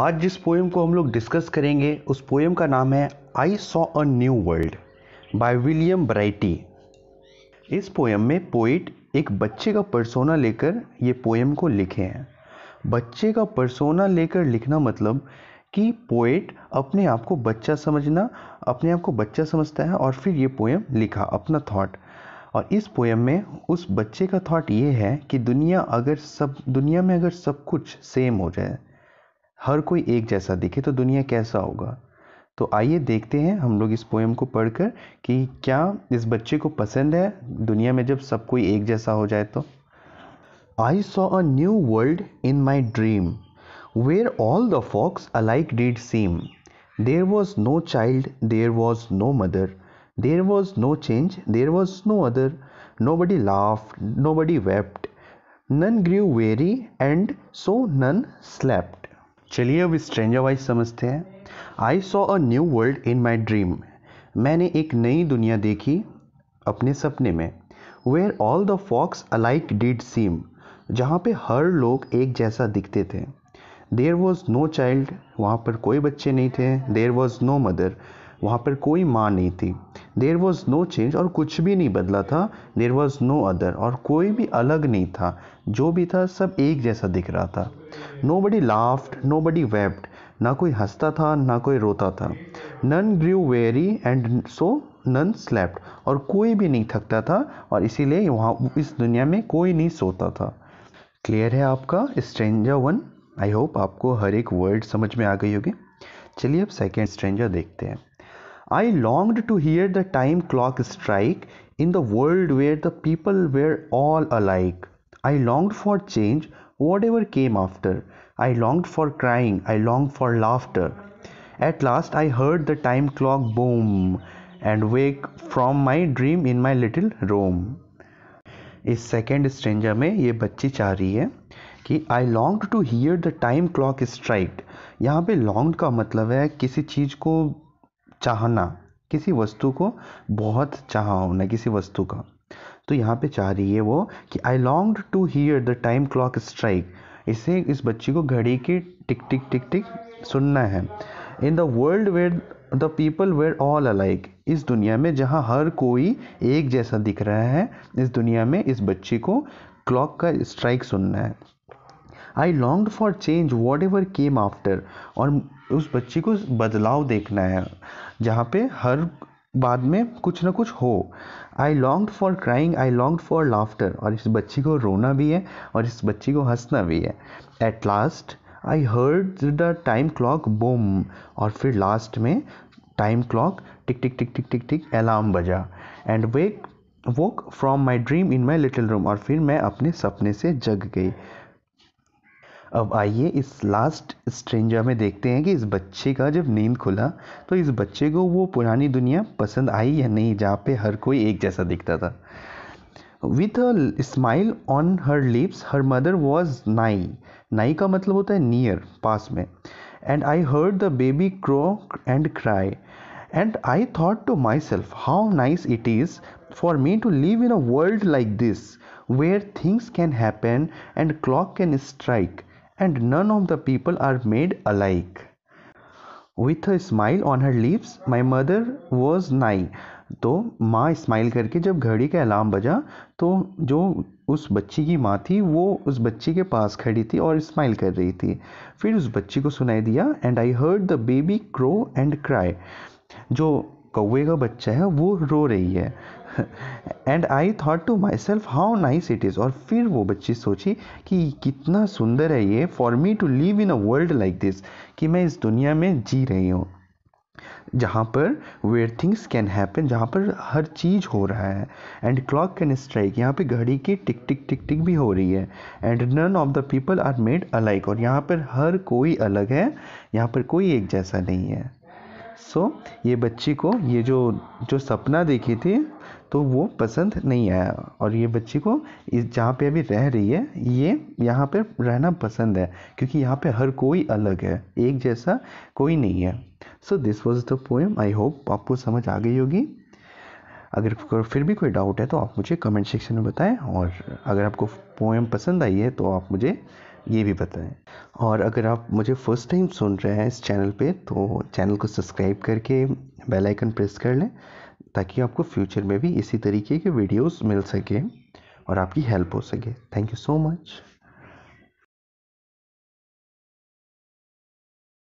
आज जिस पोएम को हम लोग डिस्कस करेंगे उस पोएम का नाम है I saw a new world by William Brighty इस पोएम में पोइट एक बच्चे का परसोना लेकर ये पोएम को लिखे हैं बच्चे का परसोना लेकर लिखना मतलब कि पोइट अपने आप को बच्चा समझना अपने आप को बच्चा समझता है और फिर ये पोएम लिखा अपना थॉट और इस पोएम में उस बच्चे का थॉट ये है कि दुनिया अगर सब दुनिया में अगर सब कुछ सेम हो जाए हर कोई एक जैसा दिखे तो दुनिया कैसा होगा तो आइए देखते हैं हम लोग इस पोएम को पढ़कर कि क्या इस बच्चे को पसंद है दुनिया में जब सब कोई एक जैसा हो जाए तो I saw a new world in my dream where all the folks alike did seem there was no child there was no mother there was no change there was no other nobody laugh nobody wept none grew weary and so none slept चलिए अब stanza wise समझते हैं I saw a new world in my dream मैंने एक नई दुनिया देखी अपने सपने में where all the folks alike did seem जहाँ पे हर लोग एक जैसा दिखते थे देर वॉज नो चाइल्ड वहाँ पर कोई बच्चे नहीं थे देर वॉज नो मदर वहाँ पर कोई माँ नहीं थी देर वॉज नो चेंज और कुछ भी नहीं बदला था देर वॉज नो अदर और कोई भी अलग नहीं था जो भी था सब एक जैसा दिख रहा था nobody laughed nobody wept ना कोई हंसता था ना कोई रोता था none grew weary and so none slept और कोई भी नहीं थकता था और इसीलिए वहाँ इस दुनिया में कोई नहीं सोता था क्लियर है आपका स्ट्रेंजर वन आई होप आपको हर एक वर्ड समझ में आ गई होगी चलिए अब सेकेंड स्ट्रेंजर देखते हैं I longed to hear the time clock strike in the world where the people were all alike I longed for change Whatever came after, I longed for crying, I longed for laughter. At last, I heard the time clock boom and wake from my dream in my little room. इस second stanza में ये बच्ची चाह रही है कि I long to hear the time clock striked यहाँ पे लॉन्ग का मतलब है किसी चीज़ को चाहना किसी वस्तु को बहुत चाहा होना किसी वस्तु का तो यहाँ पे चाह रही है वो कि I long to hear the time clock strike इसे इस बच्ची को घड़ी की टिक टिक टिक टिक सुनना है in the world where the people were all alike इस दुनिया में जहाँ हर कोई एक जैसा दिख रहा है इस दुनिया में इस बच्ची को क्लॉक का स्ट्राइक सुनना है I long for change whatever came after और उस बच्ची को बदलाव देखना है जहाँ पे हर बाद में कुछ ना कुछ हो I long for crying I long for laughter और इस बच्ची को रोना भी है और इस बच्ची को हंसना भी है at last I heard the time clock boom और फिर लास्ट में time clock tick tick tick tick tick tick alarm बजा and wake woke from my dream in my little room और फिर मैं अपने सपने से जग गई अब आइए इस लास्ट स्ट्रेंजर में देखते हैं कि इस बच्चे का जब नींद खुला तो इस बच्चे को वो पुरानी दुनिया पसंद आई या नहीं जहाँ पे हर कोई एक जैसा दिखता था with a smile on her lips her mother was nigh nigh का मतलब होता है नियर पास में and I heard the baby crow and cry and I thought to myself how nice it is for me to live in a world like this where things can happen and clock can strike and none of the people are made alike. With a smile on her lips my mother was nigh तो माँ smile करके जब घड़ी का alarm बजा तो जो उस बच्ची की माँ थी वो उस बच्ची के पास खड़ी थी और स्माइल कर रही थी फिर उस बच्ची को सुनाई दिया and I heard the baby crow and cry जो कौए का बच्चा है वो रो रही है and I thought to myself how nice it is और फिर वो बच्ची सोची कि कितना सुंदर है ये for me to live in a world like this कि मैं इस दुनिया में जी रही हूँ जहाँ पर वेयर थिंग्स कैन हैपन जहाँ पर हर चीज़ हो रहा है एंड क्लॉक कैन स्ट्राइक यहाँ पे घड़ी की टिक टिक टिक टिक भी हो रही है and none of the people are made alike और यहाँ पर हर कोई अलग है यहाँ पर कोई एक जैसा नहीं है सो so, ये बच्ची को ये जो जो सपना देखी थी तो वो पसंद नहीं आया और ये बच्ची को इस जहाँ पे अभी रह रही है ये यहाँ पे रहना पसंद है क्योंकि यहाँ पे हर कोई अलग है एक जैसा कोई नहीं है so this was the poem I hope आपको समझ आ गई होगी अगर फिर भी कोई डाउट है तो आप मुझे कमेंट सेक्शन में बताएं और अगर आपको पोएम पसंद आई है तो आप मुझे ये भी बताएं और अगर आप मुझे फर्स्ट टाइम सुन रहे हैं इस चैनल पे तो चैनल को सब्सक्राइब करके बेल आइकन प्रेस कर लें ताकि आपको फ्यूचर में भी इसी तरीके के वीडियोस मिल सके और आपकी हेल्प हो सके थैंक यू सो मच